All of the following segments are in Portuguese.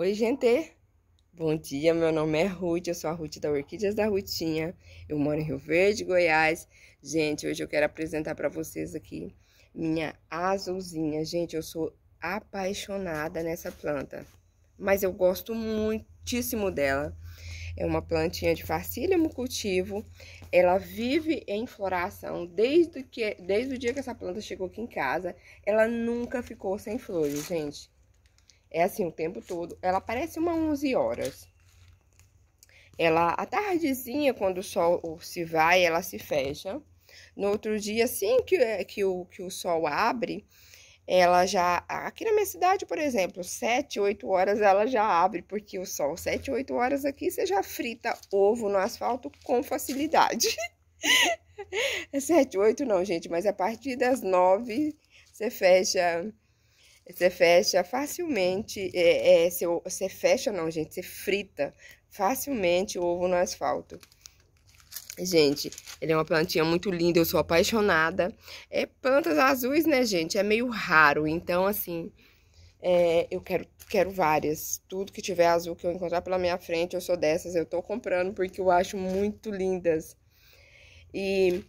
Oi, gente! Bom dia, meu nome é Ruth, eu sou a Ruth da Orquídeas da Rutinha. Eu moro em Rio Verde, Goiás. Gente, hoje eu quero apresentar para vocês aqui minha azulzinha. Gente, eu sou apaixonada nessa planta, mas eu gosto muitíssimo dela. É uma plantinha de facílimo cultivo, ela vive em floração desde, que, desde o dia que essa planta chegou aqui em casa. Ela nunca ficou sem flores, gente. É assim o tempo todo. Ela aparece uma 11 horas. Ela, à tardezinha, quando o sol se vai, ela se fecha. No outro dia, assim que, é, que, o, que o sol abre, ela já. Aqui na minha cidade, por exemplo, 7, 8 horas ela já abre, porque o sol, 7, 8 horas aqui, você já frita ovo no asfalto com facilidade. 7, 8 é não, gente, mas a partir das 9 você fecha você fecha facilmente, é, é, você fecha não, gente, você frita facilmente o ovo no asfalto. Gente, ele é uma plantinha muito linda, eu sou apaixonada. É plantas azuis, né, gente? É meio raro, então, assim, é, eu quero, quero várias. Tudo que tiver azul que eu encontrar pela minha frente, eu sou dessas. Eu tô comprando porque eu acho muito lindas. E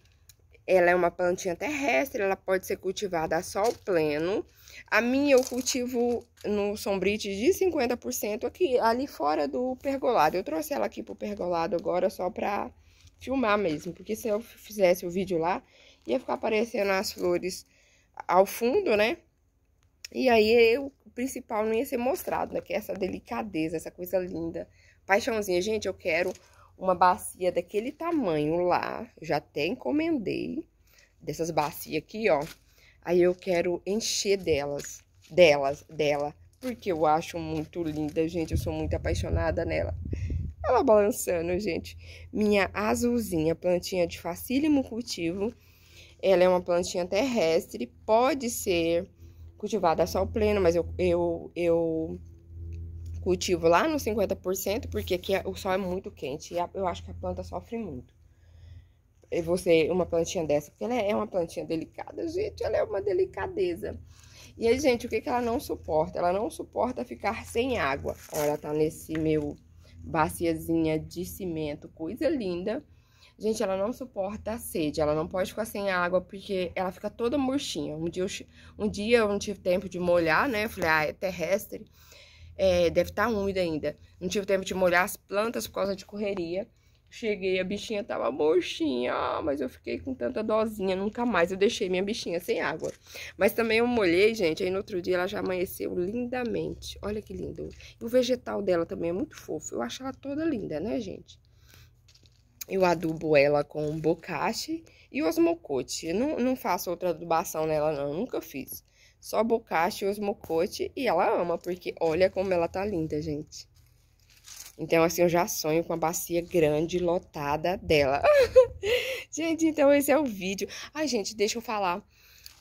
ela é uma plantinha terrestre, ela pode ser cultivada a sol pleno a minha eu cultivo no sombrite de 50% aqui, ali fora do pergolado. Eu trouxe ela aqui pro pergolado agora só pra filmar mesmo, porque se eu fizesse o vídeo lá, ia ficar aparecendo as flores ao fundo, né? E aí o principal não ia ser mostrado, né? Que é essa delicadeza, essa coisa linda. Paixãozinha, gente, eu quero uma bacia daquele tamanho lá. já até encomendei dessas bacias aqui, ó. Aí eu quero encher delas, delas, dela, porque eu acho muito linda, gente. Eu sou muito apaixonada nela. Ela balançando, gente. Minha azulzinha, plantinha de facílimo cultivo. Ela é uma plantinha terrestre, pode ser cultivada a sol pleno, mas eu, eu, eu cultivo lá no 50%, porque aqui é, o sol é muito quente e eu acho que a planta sofre muito você uma plantinha dessa, porque ela é uma plantinha delicada, gente, ela é uma delicadeza. E aí, gente, o que, que ela não suporta? Ela não suporta ficar sem água. Ela tá nesse meu baciazinha de cimento, coisa linda. Gente, ela não suporta a sede, ela não pode ficar sem água porque ela fica toda murchinha. Um dia eu, um dia eu não tive tempo de molhar, né? Eu falei, ah, é terrestre, é, deve estar tá úmida ainda. Não tive tempo de molhar as plantas por causa de correria. Cheguei, a bichinha tava murchinha, mas eu fiquei com tanta dozinha, nunca mais eu deixei minha bichinha sem água. Mas também eu molhei, gente, aí no outro dia ela já amanheceu lindamente. Olha que lindo. E o vegetal dela também é muito fofo, eu acho ela toda linda, né, gente? Eu adubo ela com bocache e osmocote. Não, não faço outra adubação nela, não, nunca fiz. Só bocache e osmocote e ela ama, porque olha como ela tá linda, gente. Então, assim, eu já sonho com a bacia grande, lotada dela. gente, então esse é o vídeo. Ai, gente, deixa eu falar.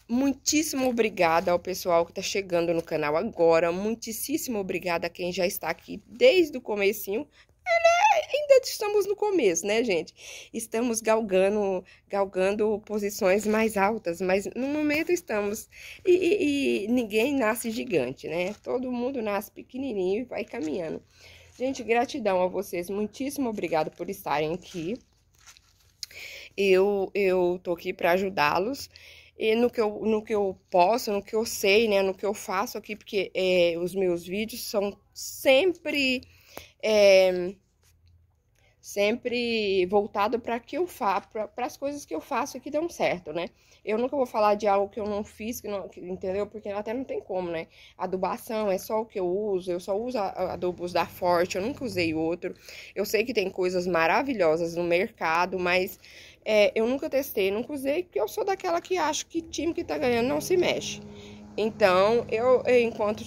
Muitíssimo obrigada ao pessoal que está chegando no canal agora. Muitíssimo obrigada a quem já está aqui desde o comecinho. É, né? Ainda estamos no começo, né, gente? Estamos galgando, galgando posições mais altas, mas no momento estamos. E, e, e ninguém nasce gigante, né? Todo mundo nasce pequenininho e vai caminhando. Gente, gratidão a vocês. Muitíssimo obrigado por estarem aqui. Eu, eu tô aqui para ajudá-los e no que, eu, no que eu posso, no que eu sei, né, no que eu faço aqui, porque é, os meus vídeos são sempre é, sempre voltado para que eu faço, para as coisas que eu faço e que dão certo, né? Eu nunca vou falar de algo que eu não fiz, que não, que, entendeu? Porque até não tem como, né? Adubação é só o que eu uso, eu só uso adubos da Forte, eu nunca usei outro. Eu sei que tem coisas maravilhosas no mercado, mas é, eu nunca testei, nunca usei, porque eu sou daquela que acho que time que tá ganhando não se mexe. Então, eu, eu enquanto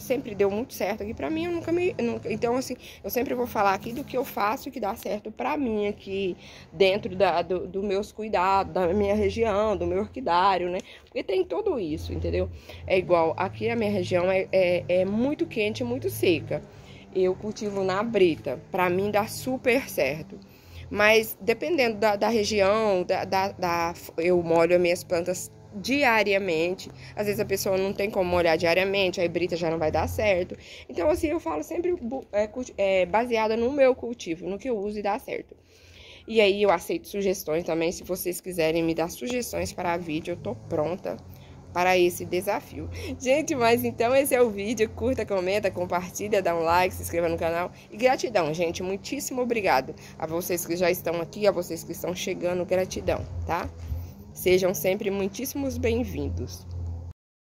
sempre deu muito certo aqui para mim, eu nunca me. nunca, então, assim, eu sempre vou falar aqui do que eu faço e que dá certo para mim aqui, dentro da, do, do, meus cuidados, da minha região, do meu orquidário, né? Porque tem tudo isso, entendeu? É igual, aqui a minha região é, é, é muito quente e muito seca. Eu cultivo na brita, para mim dá super certo. Mas dependendo da, da região, da, da, da, eu molho as minhas plantas diariamente. Às vezes a pessoa não tem como olhar diariamente, aí brita já não vai dar certo. Então, assim, eu falo sempre é, é, baseada no meu cultivo, no que eu uso e dá certo. E aí eu aceito sugestões também. Se vocês quiserem me dar sugestões para vídeo, eu tô pronta para esse desafio. Gente, mas então esse é o vídeo. Curta, comenta, compartilha, dá um like, se inscreva no canal. E gratidão, gente. Muitíssimo obrigado a vocês que já estão aqui, a vocês que estão chegando. Gratidão, tá? Sejam sempre muitíssimos bem-vindos.